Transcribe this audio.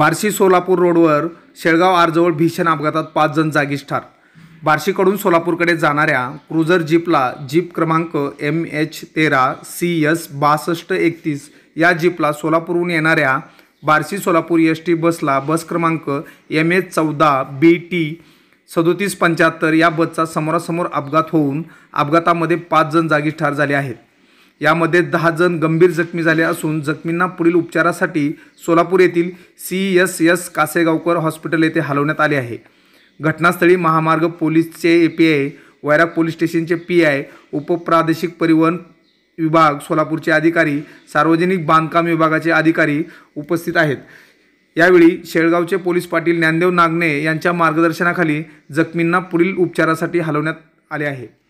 बार्शी सोलापूर रोडवर शेळगाव आरजवळ भीषण अपघातात पाच जण जागीच ठार बार्शीकडून सोलापूरकडे जाणाऱ्या क्रुझर जीपला जीप क्रमांक एम एच तेरा सी एस बासष्ट एकतीस या जीपला सोलापूरहून येणाऱ्या बार्शी सोलापूर एस टी बसला बस क्रमांक एम एच चौदा बी टी सदोतीस पंच्याहत्तर या बसचा समोरासमोर अपघात होऊन अपघातामध्ये पाच जण जागीच ठार झाले आहेत यामध्ये दहा जण गंभीर जखमी झाले असून जखमींना पुढील उपचारासाठी सोलापूर येथील C S S Kasegaonkar hospital येथे हलवण्यात आले आहे घटनास्थळी महामार्ग पोलीसचे A P I Vairag police स्टेशनचे पी आय उपप्रादेशिक परिवहन विभाग सोलापूरचे अधिकारी सार्वजनिक बांधकाम विभागाचे अधिकारी उपस्थित आहेत यावेळी शेळगावचे पोलीस पाटील ज्ञानदेव नागने यांच्या मार्गदर्शनाखाली जखमींना पुढील उपचारासाठी हलवण्यात आले आहे